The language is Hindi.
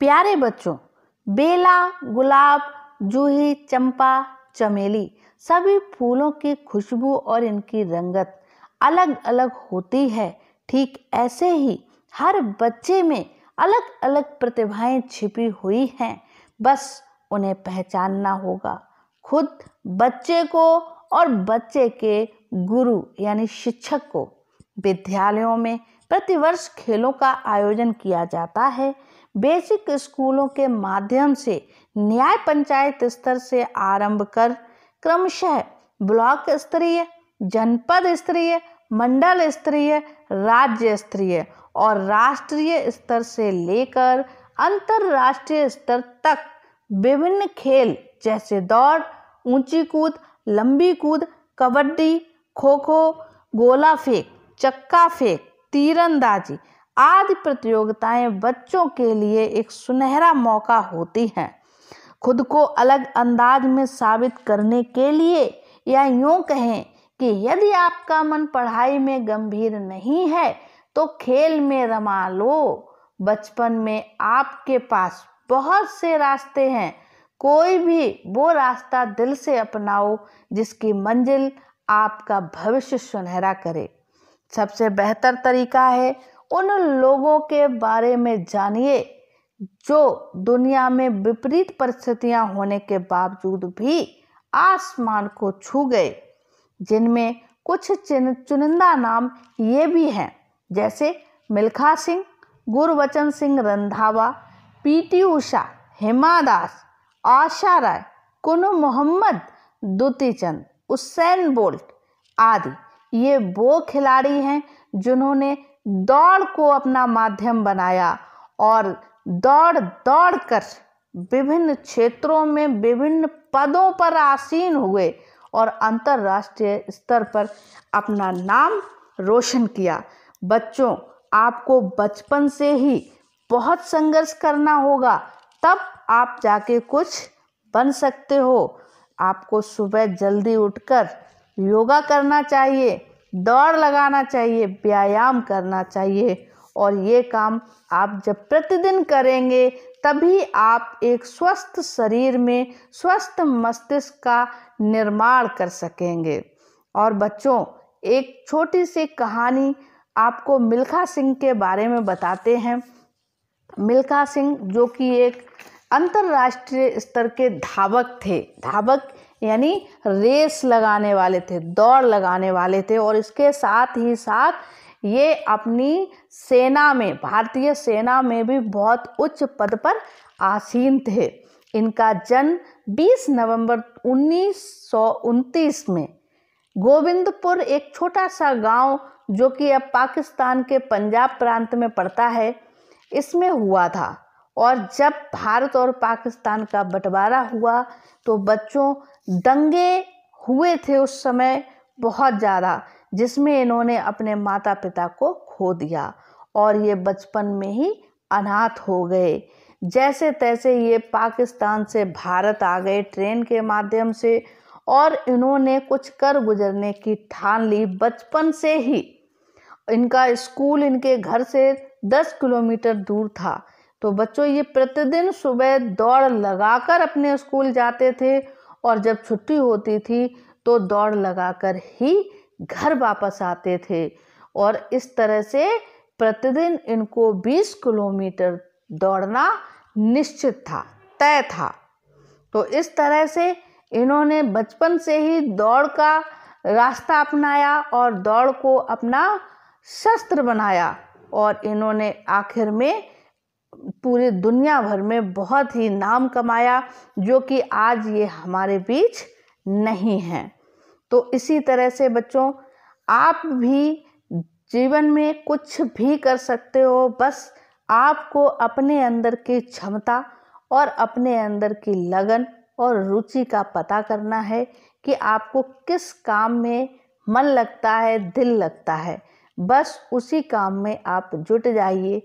प्यारे बच्चों बेला गुलाब जूही चंपा चमेली सभी फूलों की खुशबू और इनकी रंगत अलग अलग होती है ठीक ऐसे ही हर बच्चे में अलग अलग प्रतिभाएं छिपी हुई हैं बस उन्हें पहचानना होगा खुद बच्चे को और बच्चे के गुरु यानी शिक्षक को विद्यालयों में प्रतिवर्ष खेलों का आयोजन किया जाता है बेसिक स्कूलों के माध्यम से न्याय पंचायत स्तर से आरंभ कर क्रमशः ब्लॉक स्तरीय जनपद स्तरीय मंडल स्तरीय राज्य स्तरीय और राष्ट्रीय स्तर से लेकर अंतर्राष्ट्रीय स्तर तक विभिन्न खेल जैसे दौड़ ऊंची कूद लंबी कूद कबड्डी खो खो गोला फेंक चक्का फेंक तीरंदाजी आदि प्रतियोगिताएं बच्चों के लिए एक सुनहरा मौका होती हैं खुद को अलग अंदाज में साबित करने के लिए या यूं कहें कि यदि आपका मन पढ़ाई में गंभीर नहीं है तो खेल में रमा लो बचपन में आपके पास बहुत से रास्ते हैं कोई भी वो रास्ता दिल से अपनाओ जिसकी मंजिल आपका भविष्य सुनहरा करे सबसे बेहतर तरीका है उन लोगों के बारे में जानिए जो दुनिया में विपरीत परिस्थितियां होने के बावजूद भी आसमान को छू गए जिनमें कुछ चुनिंदा नाम ये भी हैं जैसे Milkha Singh Gurbachan Singh Randhawa PT Usha Hema Das Asha Roy Kunhu Mohammad Dutee Chand Usain Bolt आदि ये वो खिलाड़ी हैं जिन्होंने दौड़ को अपना माध्यम बनाया और दौड़ दौड़ कर विभिन्न क्षेत्रों में विभिन्न पदों पर आसीन हुए और अंतर्राष्ट्रीय स्तर पर अपना नाम रोशन किया बच्चों आपको बचपन से ही बहुत संघर्ष करना होगा तब आप जाके कुछ बन सकते हो आपको सुबह जल्दी उठकर योगा करना चाहिए दौड़ लगाना चाहिए व्यायाम करना चाहिए और ये काम आप जब प्रतिदिन करेंगे तभी आप एक स्वस्थ शरीर में स्वस्थ मस्तिष्क का निर्माण कर सकेंगे और बच्चों एक छोटी सी कहानी आपको मिल्खा सिंह के बारे में बताते हैं मिल्खा सिंह जो कि एक अंतर्राष्ट्रीय स्तर के धावक थे धावक यानी रेस लगाने वाले थे दौड़ लगाने वाले थे और इसके साथ ही साथ ये अपनी सेना में भारतीय सेना में भी बहुत उच्च पद पर आसीन थे इनका जन्म 20 नवंबर उन्नीस में गोविंदपुर एक छोटा सा गांव जो कि अब पाकिस्तान के पंजाब प्रांत में पड़ता है इसमें हुआ था और जब भारत और पाकिस्तान का बंटवारा हुआ तो बच्चों दंगे हुए थे उस समय बहुत ज़्यादा जिसमें इन्होंने अपने माता पिता को खो दिया और ये बचपन में ही अनाथ हो गए जैसे तैसे ये पाकिस्तान से भारत आ गए ट्रेन के माध्यम से और इन्होंने कुछ कर गुजरने की ठान ली बचपन से ही इनका स्कूल इनके घर से दस किलोमीटर दूर था तो बच्चों ये प्रतिदिन सुबह दौड़ लगाकर अपने स्कूल जाते थे और जब छुट्टी होती थी तो दौड़ लगाकर ही घर वापस आते थे और इस तरह से प्रतिदिन इनको 20 किलोमीटर दौड़ना निश्चित था तय था तो इस तरह से इन्होंने बचपन से ही दौड़ का रास्ता अपनाया और दौड़ को अपना शस्त्र बनाया और इन्होंने आखिर में पूरी दुनिया भर में बहुत ही नाम कमाया जो कि आज ये हमारे बीच नहीं है तो इसी तरह से बच्चों आप भी जीवन में कुछ भी कर सकते हो बस आपको अपने अंदर की क्षमता और अपने अंदर की लगन और रुचि का पता करना है कि आपको किस काम में मन लगता है दिल लगता है बस उसी काम में आप जुट जाइए